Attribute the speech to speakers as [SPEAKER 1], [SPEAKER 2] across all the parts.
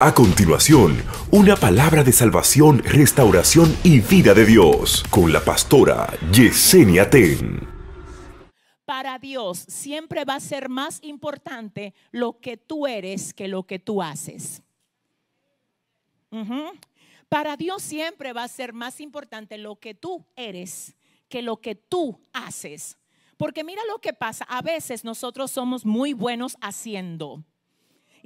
[SPEAKER 1] A continuación, una palabra de salvación, restauración y vida de Dios con la pastora Yesenia Ten. Para Dios siempre va a ser más importante lo que tú eres que lo que tú haces. Para Dios siempre va a ser más importante lo que tú eres que lo que tú haces. Porque mira lo que pasa, a veces nosotros somos muy buenos haciendo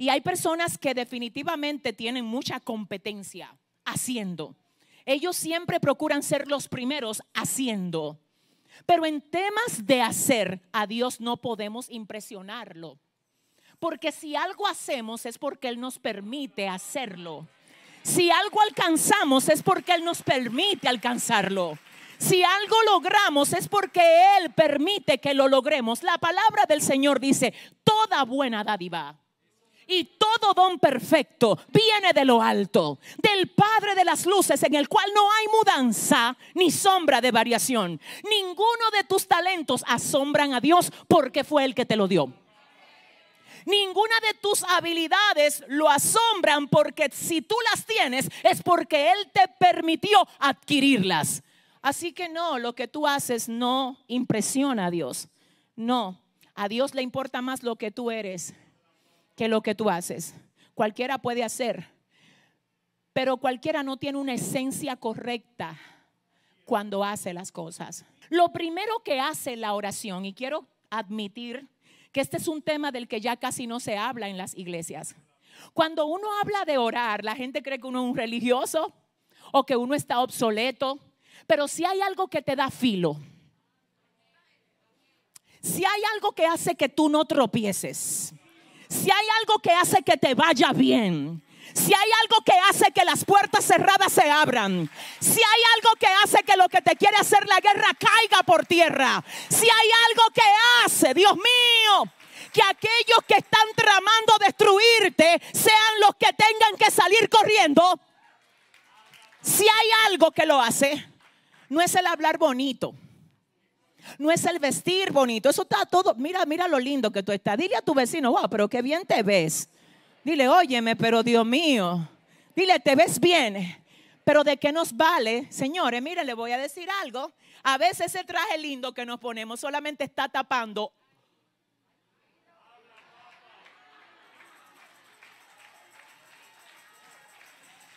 [SPEAKER 1] y hay personas que definitivamente tienen mucha competencia haciendo. Ellos siempre procuran ser los primeros haciendo. Pero en temas de hacer, a Dios no podemos impresionarlo. Porque si algo hacemos es porque Él nos permite hacerlo. Si algo alcanzamos es porque Él nos permite alcanzarlo. Si algo logramos es porque Él permite que lo logremos. La palabra del Señor dice, toda buena dádiva y todo don perfecto viene de lo alto, del Padre de las Luces, en el cual no hay mudanza ni sombra de variación. Ninguno de tus talentos asombran a Dios porque fue el que te lo dio. Ninguna de tus habilidades lo asombran porque si tú las tienes es porque Él te permitió adquirirlas. Así que no, lo que tú haces no impresiona a Dios. No, a Dios le importa más lo que tú eres que lo que tú haces. Cualquiera puede hacer, pero cualquiera no tiene una esencia correcta cuando hace las cosas. Lo primero que hace la oración, y quiero admitir que este es un tema del que ya casi no se habla en las iglesias. Cuando uno habla de orar, la gente cree que uno es un religioso o que uno está obsoleto, pero si hay algo que te da filo, si hay algo que hace que tú no tropieces, si hay algo que hace que te vaya bien, si hay algo que hace que las puertas cerradas se abran, si hay algo que hace que lo que te quiere hacer la guerra caiga por tierra, si hay algo que hace, Dios mío, que aquellos que están tramando destruirte sean los que tengan que salir corriendo, si hay algo que lo hace, no es el hablar bonito. No es el vestir bonito. Eso está todo. Mira, mira lo lindo que tú estás. Dile a tu vecino, wow, pero qué bien te ves. Dile, óyeme, pero Dios mío. Dile, te ves bien. Pero de qué nos vale, señores, mire, le voy a decir algo. A veces ese traje lindo que nos ponemos solamente está tapando.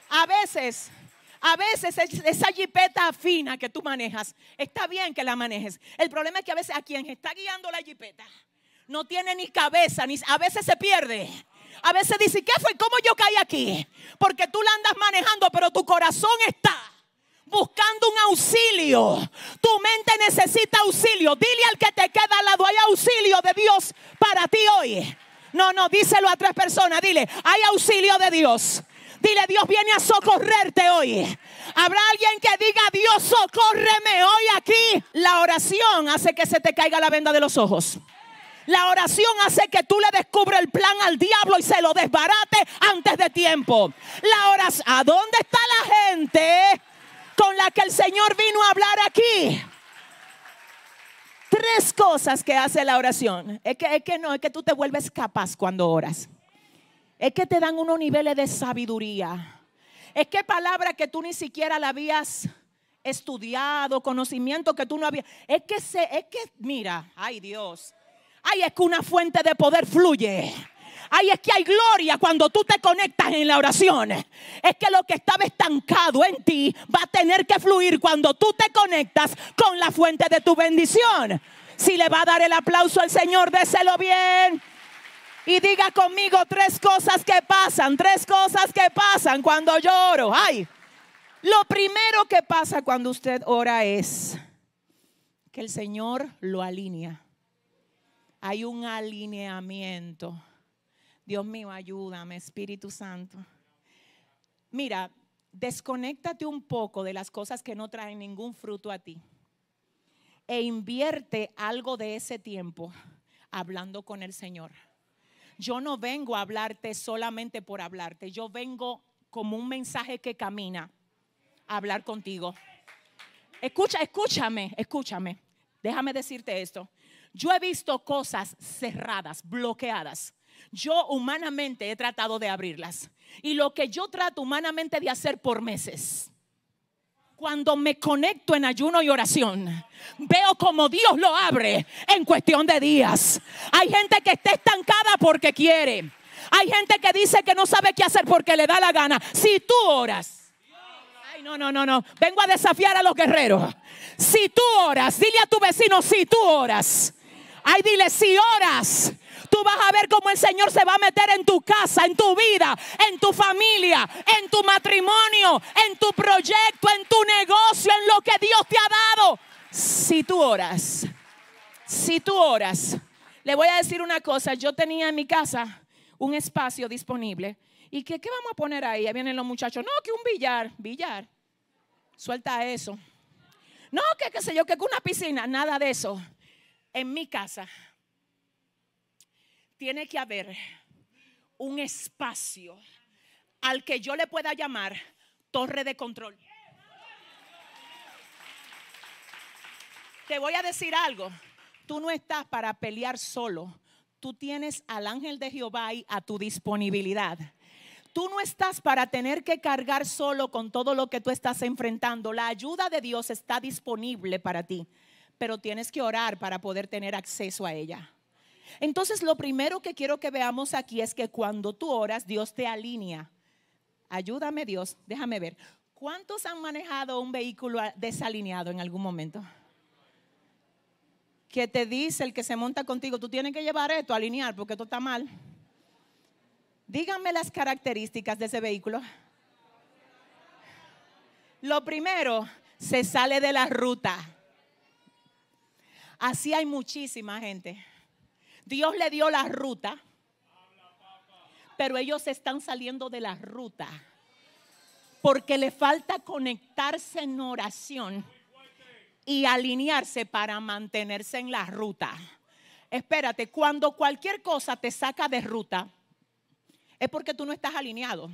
[SPEAKER 1] A veces a veces esa jipeta fina que tú manejas, está bien que la manejes. El problema es que a veces a quien está guiando la jipeta no tiene ni cabeza, ni a veces se pierde. A veces dice, ¿qué fue? ¿Cómo yo caí aquí? Porque tú la andas manejando, pero tu corazón está buscando un auxilio. Tu mente necesita auxilio. Dile al que te queda al lado, hay auxilio de Dios para ti hoy. No, no, díselo a tres personas, dile, hay auxilio de Dios Dile, Dios viene a socorrerte hoy. Habrá alguien que diga, Dios, socórreme hoy aquí. La oración hace que se te caiga la venda de los ojos. La oración hace que tú le descubras el plan al diablo y se lo desbarate antes de tiempo. La oración, ¿a dónde está la gente con la que el Señor vino a hablar aquí? Tres cosas que hace la oración. Es que, es que no, es que tú te vuelves capaz cuando oras. Es que te dan unos niveles de sabiduría. Es que palabras que tú ni siquiera la habías estudiado, conocimiento que tú no habías. Es que se, es que, mira, ay Dios. Ay, es que una fuente de poder fluye. Ay, es que hay gloria cuando tú te conectas en la oración. Es que lo que estaba estancado en ti va a tener que fluir cuando tú te conectas con la fuente de tu bendición. Si le va a dar el aplauso al Señor, déselo bien y diga conmigo tres cosas que pasan, tres cosas que pasan cuando yo oro. Ay, lo primero que pasa cuando usted ora es que el Señor lo alinea. Hay un alineamiento. Dios mío, ayúdame, Espíritu Santo. Mira, desconéctate un poco de las cosas que no traen ningún fruto a ti e invierte algo de ese tiempo hablando con el Señor. Yo no vengo a hablarte solamente por hablarte, yo vengo como un mensaje que camina a hablar contigo. Escucha, escúchame, escúchame. Déjame decirte esto. Yo he visto cosas cerradas, bloqueadas. Yo humanamente he tratado de abrirlas. Y lo que yo trato humanamente de hacer por meses cuando me conecto en ayuno y oración, veo como Dios lo abre en cuestión de días. Hay gente que está estancada porque quiere. Hay gente que dice que no sabe qué hacer porque le da la gana. Si tú oras. Ay, no, no, no, no. Vengo a desafiar a los guerreros. Si tú oras, dile a tu vecino, si tú oras. Ay, dile, si oras, tú vas a ver cómo el Señor se va a meter en tu casa, en tu vida, en tu familia, en tu matrimonio, en tu proyecto, en tu negocio, en lo que Dios te ha dado. Si tú oras, si tú oras, le voy a decir una cosa, yo tenía en mi casa un espacio disponible. ¿Y que vamos a poner ahí? Ahí vienen los muchachos. No, que un billar, billar. Suelta eso. No, que qué sé yo, que una piscina, nada de eso. En mi casa tiene que haber un espacio al que yo le pueda llamar torre de control. Te voy a decir algo, tú no estás para pelear solo, tú tienes al ángel de Jehová a tu disponibilidad. Tú no estás para tener que cargar solo con todo lo que tú estás enfrentando. La ayuda de Dios está disponible para ti, pero tienes que orar para poder tener acceso a ella. Entonces, lo primero que quiero que veamos aquí es que cuando tú oras, Dios te alinea. Ayúdame Dios, déjame ver. ¿Cuántos han manejado un vehículo desalineado en algún momento? Que te dice el que se monta contigo, tú tienes que llevar esto, alinear, porque esto está mal. Díganme las características de ese vehículo. Lo primero, se sale de la ruta. Así hay muchísima gente. Dios le dio la ruta, pero ellos están saliendo de la ruta porque le falta conectarse en oración y alinearse para mantenerse en la ruta. Espérate, cuando cualquier cosa te saca de ruta, es porque tú no estás alineado.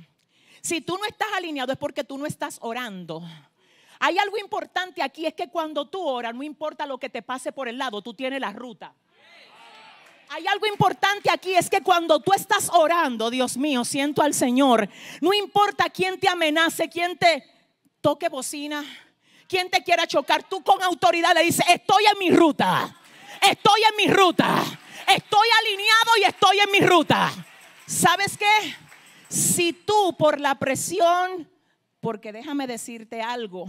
[SPEAKER 1] Si tú no estás alineado es porque tú no estás orando. Hay algo importante aquí, es que cuando tú oras, no importa lo que te pase por el lado, tú tienes la ruta. Hay algo importante aquí, es que cuando tú estás orando, Dios mío, siento al Señor, no importa quién te amenace, quién te toque bocina, quién te quiera chocar, tú con autoridad le dices, estoy en mi ruta, estoy en mi ruta, estoy alineado y estoy en mi ruta. ¿Sabes qué? Si tú por la presión, porque déjame decirte algo,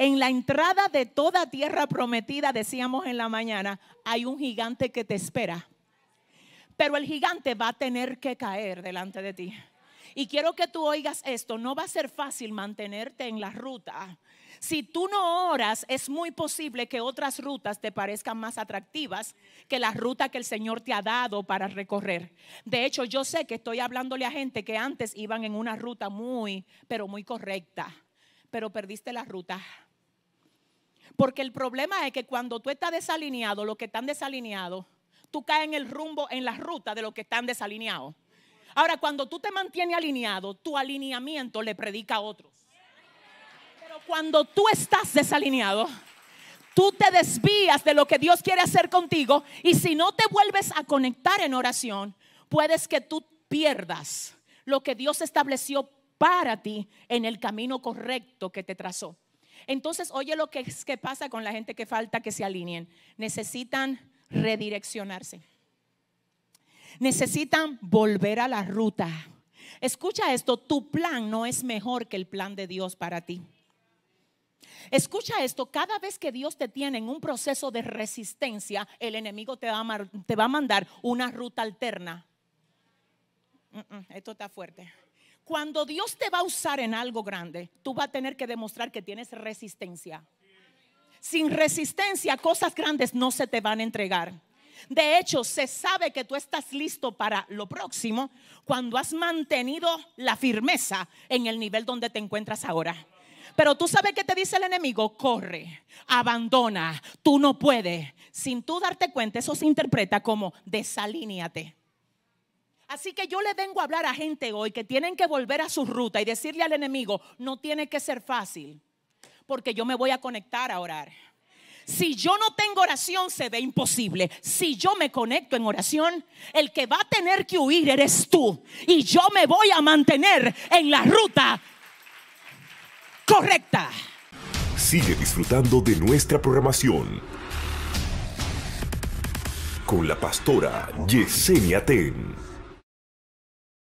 [SPEAKER 1] en la entrada de toda tierra prometida, decíamos en la mañana, hay un gigante que te espera. Pero el gigante va a tener que caer delante de ti. Y quiero que tú oigas esto, no va a ser fácil mantenerte en la ruta. Si tú no oras, es muy posible que otras rutas te parezcan más atractivas que la ruta que el Señor te ha dado para recorrer. De hecho, yo sé que estoy hablándole a gente que antes iban en una ruta muy, pero muy correcta, pero perdiste la ruta. Porque el problema es que cuando tú estás desalineado, los que están desalineados, tú caes en el rumbo, en la ruta de los que están desalineados. Ahora, cuando tú te mantienes alineado, tu alineamiento le predica a otros. Pero cuando tú estás desalineado, tú te desvías de lo que Dios quiere hacer contigo y si no te vuelves a conectar en oración, puedes que tú pierdas lo que Dios estableció para ti en el camino correcto que te trazó. Entonces, oye lo que, que pasa con la gente que falta que se alineen. Necesitan redireccionarse. Necesitan volver a la ruta. Escucha esto, tu plan no es mejor que el plan de Dios para ti. Escucha esto, cada vez que Dios te tiene en un proceso de resistencia, el enemigo te va a, te va a mandar una ruta alterna. Mm, mm, esto está fuerte. Cuando Dios te va a usar en algo grande, tú vas a tener que demostrar que tienes resistencia. Sin resistencia, cosas grandes no se te van a entregar. De hecho, se sabe que tú estás listo para lo próximo cuando has mantenido la firmeza en el nivel donde te encuentras ahora. Pero tú sabes que te dice el enemigo, corre, abandona, tú no puedes. Sin tú darte cuenta, eso se interpreta como desalíniate. Así que yo le vengo a hablar a gente hoy que tienen que volver a su ruta y decirle al enemigo, no tiene que ser fácil, porque yo me voy a conectar a orar. Si yo no tengo oración, se ve imposible. Si yo me conecto en oración, el que va a tener que huir eres tú. Y yo me voy a mantener en la ruta correcta. Sigue disfrutando de nuestra programación con la pastora Yesenia Ten.